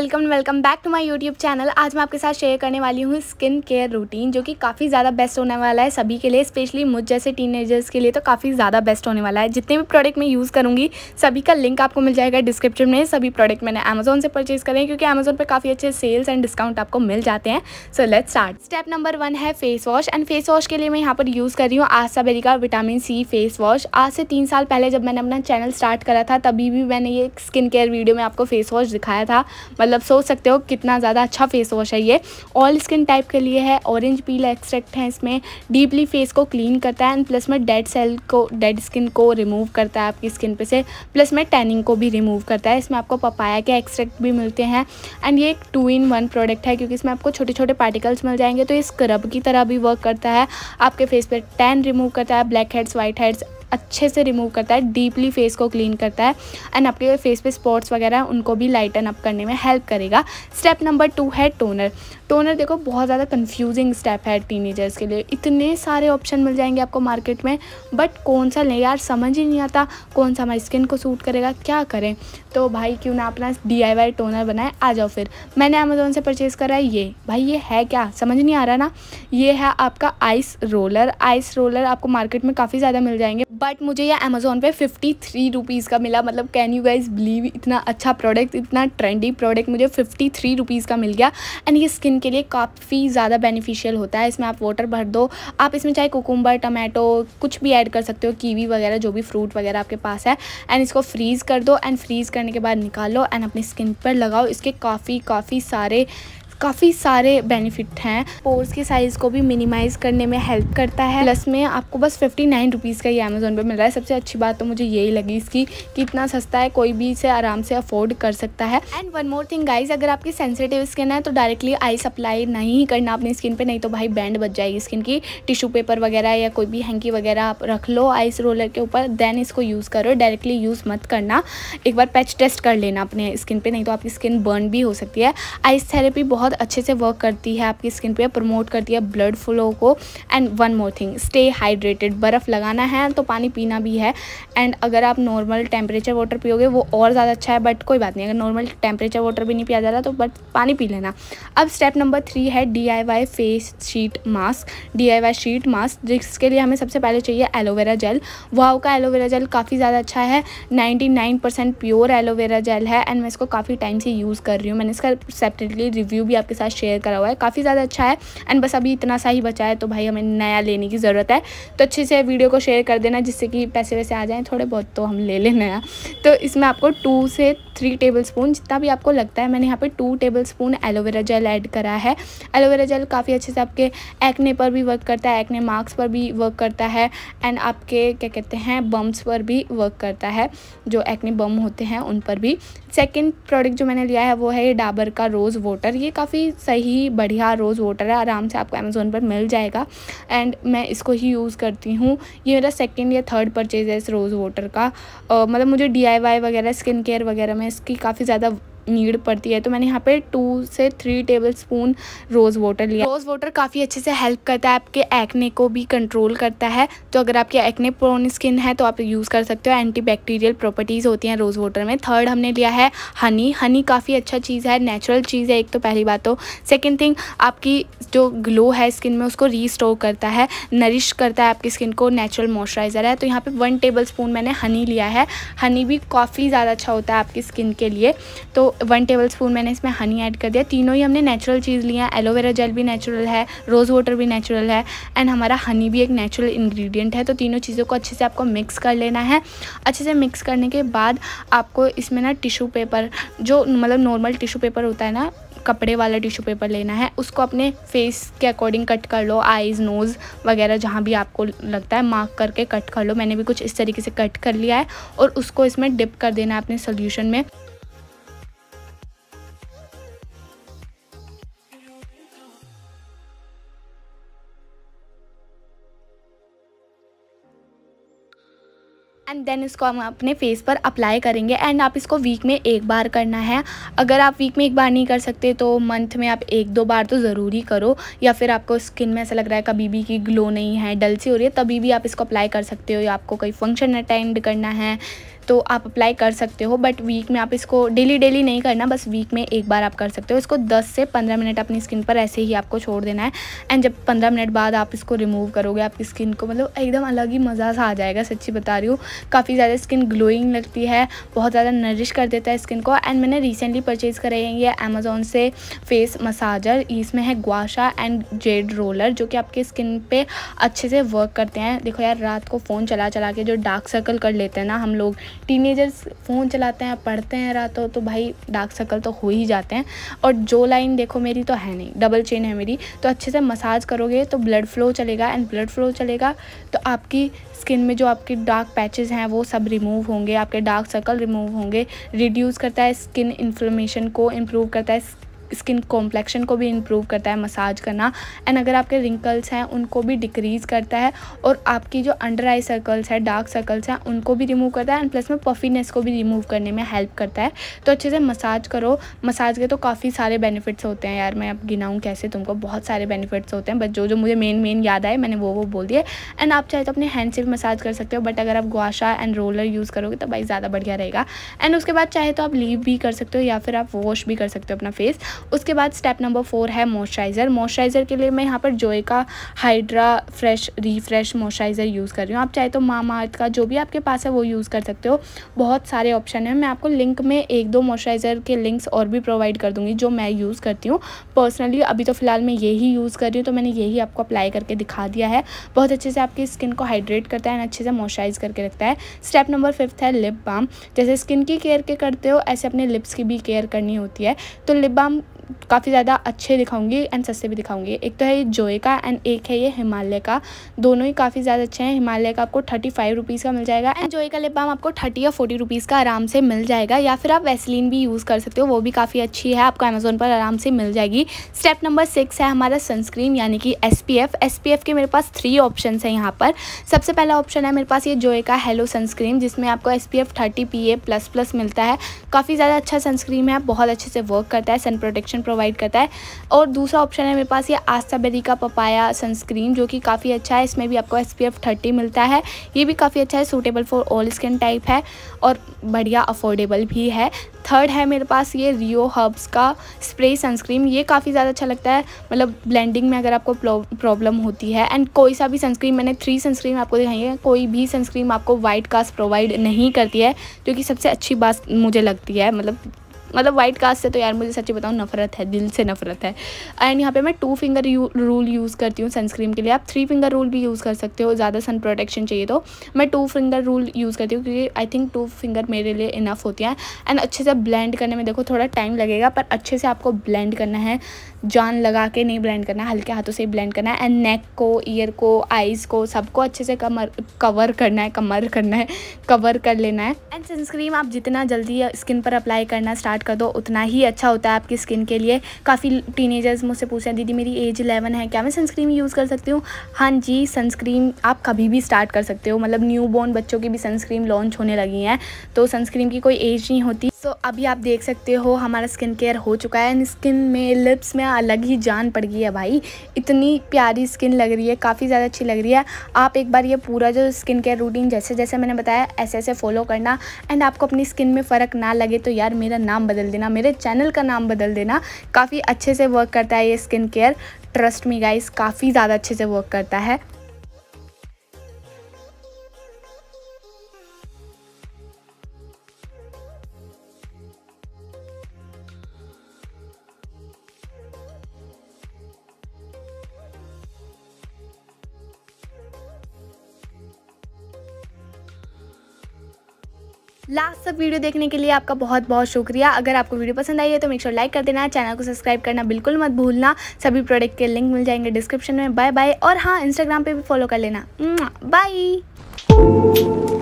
welcome welcome back to my YouTube channel आज मैं आपके साथ शेयर करने वाली हूँ स्किन केयर रूटीन जो कि काफ़ी ज़्यादा बेस्ट होने वाला है सभी के लिए स्पेशली मुझ जैसे टीनेजर्स के लिए तो काफ़ी ज़्यादा बेस्ट होने वाला है जितने भी प्रोडक्ट मैं यूज़ करूँगी सभी का लिंक आपको मिल जाएगा डिस्क्रिप्शन में सभी प्रोडक्ट मैंने अमेजोन से परचेज़ करें क्योंकि अमेजोन पर काफ़ी अच्छे सेल्स एंड डिस्काउंट आपको मिल जाते हैं so let start step number one है face wash and face wash के लिए मैं यहाँ पर यूज़ कर रही हूँ आशा बेरी का विटामिन सी फेस वॉश आज से तीन साल पहले जब मैंने अपना चैनल स्टार्ट करा था तभी भी मैंने ये स्किन केयर वीडियो में आपको फेस वॉश दिखाया था मतलब मतलब सोच सकते हो कितना ज़्यादा अच्छा फेस वॉश है ये ऑल स्किन टाइप के लिए है ऑरेंज पील एक्सट्रैक्ट है इसमें डीपली फेस को क्लीन करता है एंड प्लस में डेड सेल को डेड स्किन को रिमूव करता है आपकी स्किन पे से प्लस में टैनिंग को भी रिमूव करता है इसमें आपको पपाया के एक्सट्रैक्ट भी मिलते हैं एंड ये एक टू इन वन प्रोडक्ट है क्योंकि इसमें आपको छोटे छोटे पार्टिकल्स मिल जाएंगे तो ये स्क्रब की तरह भी वर्क करता है आपके फेस पर टैन रिमूव करता है ब्लैक हेड्स वाइट हेड्स अच्छे से रिमूव करता है डीपली फेस को क्लीन करता है एंड आपके फेस पे स्पॉट्स वगैरह हैं उनको भी लाइटन अप करने में हेल्प करेगा स्टेप नंबर टू है टोनर टोनर देखो बहुत ज़्यादा कन्फ्यूजिंग स्टेप है टीनेजर्स के लिए इतने सारे ऑप्शन मिल जाएंगे आपको मार्केट में बट कौन सा नहीं यार समझ ही नहीं आता कौन सा हमारी स्किन को सूट करेगा क्या करें तो भाई क्यों ना अपना डी टोनर बनाए आ जाओ फिर मैंने अमेज़ोन से परचेज़ करा है ये भाई ये है क्या समझ नहीं आ रहा ना ये है आपका आइस रोलर आइस रोलर आपको मार्केट में काफ़ी ज़्यादा मिल जाएंगे बट मुझे यह अमेज़ोन पे फिफ्टी थ्री रुपीज़ का मिला मतलब कैन यू गाइज बिलीव इतना अच्छा प्रोडक्ट इतना ट्रेंडी प्रोडक्ट मुझे फिफ्टी थ्री रुपीज़ का मिल गया एंड ये स्किन के लिए काफ़ी ज़्यादा बेनिफिशियल होता है इसमें आप वाटर भर दो आप इसमें चाहे कोकुम्बर टमाटो कुछ भी ऐड कर सकते हो कीवी वगैरह जो भी फ्रूट वगैरह आपके पास है एंड इसको फ्रीज़ कर दो एंड फ्रीज़ करने के बाद निकालो एंड अपनी स्किन पर लगाओ इसके काफ़ी काफ़ी सारे काफ़ी सारे बेनिफिट हैं पोर्स के साइज़ को भी मिनिमाइज़ करने में हेल्प करता है प्लस में आपको बस फिफ्टी नाइन रुपीज़ का ये अमेज़ोन पर मिल रहा है सबसे अच्छी बात तो मुझे यही लगी इसकी कि इतना सस्ता है कोई भी इसे आराम से अफोर्ड कर सकता है and one more thing guys अगर आपकी सेंसिटिव स्किन है तो डायरेक्टली आइस अप्लाई नहीं करना अपनी स्किन पर नहीं तो भाई बैंड बच जाएगी स्किन की टिशू पेपर वगैरह या कोई भी हैंकी वगैरह आप रख लो आइस रोलर के ऊपर देन इसको यूज़ करो डायरेक्टली यूज़ मत करना एक बार पैच टेस्ट कर लेना अपने स्किन पे नहीं तो आपकी स्किन बर्न भी हो सकती है आइस थेरेपी बहुत बहुत अच्छे से वर्क करती है आपकी स्किन पे प्रमोट करती है ब्लड फ्लो को and one more thing stay hydrated बर्फ़ लगाना है तो पानी पीना भी है एंड अगर आप नॉर्मल टेम्परेचर वाटर पियोगे वो और ज़्यादा अच्छा है बट कोई बात नहीं अगर नॉर्मल टेम्परेचर वाटर भी नहीं पिया जा रहा तो बट पानी पी लेना अब स्टेप नंबर थ्री है the face sheet mask the sheet mask जिसके लिए हमें सबसे पहले चाहिए एलोवेरा जेल वाओ का एलोवेरा जेल काफ़ी ज़्यादा अच्छा है परसेंट प्योर एलोवेरा जेल है एंड मैं इसको काफ़ी टाइम से यूज़ कर रही हूँ मैंने इसका सेपरेटली रिव्यू भी आपके साथ शेयर करा हुआ है काफ़ी ज़्यादा अच्छा है एंड बस अभी इतना सा ही बचा है तो भाई हमें नया लेने की ज़रूरत है तो अच्छे से वीडियो को शेयर कर देना जिससे कि पैसे वैसे आ जाएँ थोड़े बहुत तो हम ले लें नया तो इसमें आपको टू से थ्री टेबल स्पून जितना भी आपको लगता है मैंने यहाँ पर two tablespoon aloe vera gel add करा है एलोवेरा जेल काफ़ी अच्छे से आपके एक्ने पर भी वर्क करता है एक्ने मार्क्स पर भी वर्क करता है एंड आपके क्या कहते हैं बम्स पर भी वर्क करता है जो एक्ने बम होते हैं उन पर भी सेकेंड प्रोडक्ट जो मैंने लिया है वो है ये डाबर का रोज़ वाटर ये काफ़ी काफ़ी सही बढ़िया रोज़ वाटर है आराम से आपको अमेज़ोन पर मिल जाएगा एंड मैं इसको ही यूज़ करती हूँ ये मेरा सेकेंड या थर्ड परचेज़ है इस रोज़ वाटर का uh, मतलब मुझे डी वगैरह स्किन केयर वगैरह में इसकी काफ़ी ज़्यादा नीड पड़ती है तो मैंने यहाँ पे टू से three tablespoon rose water लिया रोज़ वाटर काफ़ी अच्छे से हेल्प करता है आपके एक्ने को भी कंट्रोल करता है तो अगर आपके एक्ने प्रोन स्किन है तो आप यूज़ कर सकते हो एंटी बैक्टीरियल प्रॉपर्टीज़ होती हैं रोज़ वाटर में थर्ड हमने लिया है हनी हनी काफ़ी अच्छा चीज़ है नेचुरल चीज़ है एक तो पहली बात तो सेकेंड थिंग आपकी जो ग्लो है स्किन में उसको रीस्टोर करता है नरिश करता है आपकी स्किन को नेचुरल मॉइस्चराइज़र है तो यहाँ पर वन टेबल स्पून मैंने हनी लिया है हनी भी काफ़ी ज़्यादा अच्छा होता है आपकी स्किन के लिए तो वन टेबल स्पून मैंने इसमें हनी ऐड कर दिया तीनों ही हमने नेचुरल चीज़ लिया है एलोवेरा जेल भी नेचुरल है रोज़ वाटर भी नेचुरल है एंड हमारा हनी भी एक नेचुरल इंग्रेडिएंट है तो तीनों चीज़ों को अच्छे से आपको मिक्स कर लेना है अच्छे से मिक्स करने के बाद आपको इसमें ना टिशू पेपर जो मतलब नॉर्मल टिशू पेपर होता है ना कपड़े वाला टिशू पेपर लेना है उसको अपने फेस के अकॉर्डिंग कट कर लो आईज़ नोज़ वगैरह जहाँ भी आपको लगता है मार्क करके कट कर लो मैंने भी कुछ इस तरीके से कट कर लिया है और उसको इसमें डिप कर देना है अपने सोल्यूशन में एंड देन इसको हम अपने फेस पर अप्लाई करेंगे एंड आप इसको वीक में एक बार करना है अगर आप वीक में एक बार नहीं कर सकते तो मंथ में आप एक दो बार तो ज़रूर ही करो या फिर आपको स्किन में ऐसा लग रहा है कभी भी कि ग्लो नहीं है डल सी हो रही है तभी भी आप इसको अप्लाई कर सकते हो या आपको कोई फंक्शन अटेंड करना है तो आप अप्लाई कर सकते हो बट वीक में आप इसको डेली डेली नहीं करना बस वीक में एक बार आप कर सकते हो इसको 10 से 15 मिनट अपनी स्किन पर ऐसे ही आपको छोड़ देना है एंड जब 15 मिनट बाद आप इसको रिमूव करोगे आपकी स्किन को मतलब एकदम अलग ही मज़ा सा आ जाएगा सच्ची बता रही हूँ काफ़ी ज़्यादा स्किन ग्लोइंग लगती है बहुत ज़्यादा नरिश कर देता है स्किन को एंड मैंने रिसेंटली परचेज़ कराई है ये अमेज़ोन से फेस मसाजर इसमें है ग्वाशा एंड जेड रोलर जो कि आपके स्किन पर अच्छे से वर्क करते हैं देखो यार रात को फ़ोन चला चला के जो डार्क सर्कल कर लेते हैं ना हम लोग टीनेजर्स फ़ोन चलाते हैं पढ़ते हैं रातों तो भाई डार्क सर्कल तो हो ही जाते हैं और जो लाइन देखो मेरी तो है नहीं डबल चेन है मेरी तो अच्छे से मसाज करोगे तो ब्लड फ्लो चलेगा एंड ब्लड फ्लो चलेगा तो आपकी स्किन में जो आपके डार्क पैचेस हैं वो सब रिमूव होंगे आपके डार्क सर्कल रिमूव होंगे रिड्यूस करता है स्किन इन्फ्लोमेशन को इम्प्रूव करता है स्किन कॉम्प्लेक्शन को भी इम्प्रूव करता है मसाज करना एंड अगर आपके रिंकल्स हैं उनको भी डिक्रीज़ करता है और आपकी जो अंडर आई सर्कल्स है डार्क सर्कल्स हैं उनको भी रिमूव करता है एंड प्लस में पफीनेस को भी रिमूव करने में हेल्प करता है तो अच्छे से मसाज करो मसाज के तो काफ़ी सारे बेनिफिट्स होते हैं यार मैं अब गिनाऊँ कैसे तुमको बहुत सारे बेनिफिट्स होते हैं बट जो जो मुझे मेन मेन याद आए मैंने वो वो बोल दिए एंड आप चाहे तो अपने हैंड से भी मसाज कर सकते हो बट अगर आप गुआशा एंड रोलर यूज़ करोगे तो भाई ज़्यादा बढ़िया रहेगा एंड उसके बाद चाहे तो आप लीव भी कर सकते हो या फिर आप वॉश भी कर सकते हो अपना फेस उसके बाद स्टेप नंबर फोर है मॉइस्चराइज़र मॉइस्चराइज़र के लिए मैं यहाँ पर जोए का hydra fresh refresh moisturiser use कर रही हूँ आप चाहे तो मामा अर्थ का जो भी आपके पास है वो यूज़ कर सकते हो बहुत सारे ऑप्शन हैं मैं आपको लिंक में एक दो मॉइस्चराइज़र के लिंक्स और भी प्रोवाइड कर दूँगी जो मैं यूज़ करती हूँ पर्सनली अभी तो फ़िलहाल मैं यही यूज़ कर रही हूँ तो मैंने यही आपको अप्लाई करके दिखा दिया है बहुत अच्छे से आपकी स्किन को हाइड्रेट करता है एंड अच्छे से मॉइस्चराइज करके रखता है स्टेप नंबर फिफ्थ है लिप बाम जैसे स्किन की केयर के करते हो ऐसे अपने लिप्स की भी केयर करनी होती है तो लिप बाम काफ़ी ज़्यादा अच्छे दिखाऊंगी एंड सस्ते भी दिखाऊंगी एक तो है ये जोए का एंड एक है ये हिमालय का दोनों ही काफ़ी ज़्यादा अच्छे हैं हिमालय का आपको थर्टी फाइव रुपीज़ का मिल जाएगा एंड जोए का लिप बाम आपको थर्टी या फोर्टी रुपीज़ का आराम से मिल जाएगा या फिर आप वैसलिन भी यूज़ कर सकते हो वो भी काफ़ी अच्छी है आपको अमेज़ोन पर आराम से मिल जाएगी स्टेप नंबर सिक्स है हमारा सनस्क्रीन यानी कि एस पी के मेरे पास थ्री ऑप्शन है यहाँ पर सबसे पहला ऑप्शन है मेरे पास ये जोए का हेलो सनस्क्रीन जिसमें आपको S P F thirty P A plus plus मिलता है काफ़ी ज़्यादा अच्छा सनस्क्रीन है बहुत अच्छे से वर्क करता है सन प्रोटेक्शन प्रोटेक्शन प्रोवाइड करता है और दूसरा ऑप्शन है मेरे पास ये आस्था बेरी का पपाया सनस्क्रीन जो कि काफ़ी अच्छा है इसमें भी आपको एस पी थर्टी मिलता है ये भी काफ़ी अच्छा है suitable for all skin type है और बढ़िया अफोर्डेबल भी है थर्ड है मेरे पास ये रियो हर्ब्स का स्प्रे सनस्क्रीन ये काफ़ी ज़्यादा अच्छा लगता है मतलब ब्लेंडिंग में अगर आपको प्रॉब्लम होती है एंड कोई सा भी सनस्क्रीन मैंने थ्री सनस्क्रीन आपको दिखाई है कोई भी सनस्क्रीन आपको वाइट कास्ट प्रोवाइड नहीं करती है जो कि सबसे अच्छी बात मुझे लगती है मतलब मतलब वाइट कास्ट से तो यार मुझे सच्ची बताऊँ नफरत है दिल से नफरत है एंड यहाँ पे मैं two finger you rule use करती हूँ सनस्क्रीन के लिए आप थ्री फिंगर रूल भी यूज़ कर सकते हो ज़्यादा सन प्रोटेक्शन चाहिए तो मैं टू फिंगर रूल यूज़ करती हूँ क्योंकि आई थिंक टू फिंगर मेरे लिए इनफ होती हैं एंड अच्छे से ब्लेंड करने में देखो थोड़ा टाइम लगेगा पर अच्छे से आपको ब्लेंड करना है जान लगा के नहीं ब्लेंड करना है हल्के हाथों से ही ब्लेंड करना है एंड नेक को ईयर को आइज़ को सबको अच्छे से कमर कवर करना है कमर करना है कवर कर लेना है एंड सनस्क्रीन आप जितना जल्दी स्किन पर अप्लाई करना स्टार्ट स्टार्ट कर दो उतना ही अच्छा होता है आपकी स्किन के लिए काफ़ी टीनेजर्स मुझसे पूछ रहे हैं दीदी मेरी एज इलेवन है क्या मैं सनस्क्रीन यूज़ कर सकती हूँ हाँ जी सनस्क्रीन आप कभी भी स्टार्ट कर सकते हो मतलब न्यू बॉर्न बच्चों की भी सनस्क्रीन लॉन्च होने लगी हैं तो सनस्क्रीन की कोई एज नहीं होती सो so, अभी आप देख सकते हो हमारा स्किन केयर हो चुका है स्किन में लिप्स में अलग ही जान पड़ गई है भाई इतनी प्यारी स्किन लग रही है काफ़ी ज़्यादा अच्छी लग रही है आप एक बार ये पूरा जो स्किन केयर रूटीन जैसे जैसे मैंने बताया ऐसे ऐसे फॉलो करना एंड आपको अपनी स्किन में फ़र्क ना लगे तो यार मेरा नाम बदल देना मेरे चैनल का नाम बदल देना काफ़ी अच्छे से वर्क करता है ये skin care trust me guys काफ़ी ज़्यादा अच्छे से वर्क करता है लास्ट तक वीडियो देखने के लिए आपका बहुत बहुत शुक्रिया अगर आपको वीडियो पसंद आई है तो मेक श्योर लाइक कर देना चैनल को सब्सक्राइब करना बिल्कुल मत भूलना सभी प्रोडक्ट के लिंक मिल जाएंगे डिस्क्रिप्शन में बाय बाय और हाँ इंस्टाग्राम पर भी फॉलो कर लेना बाय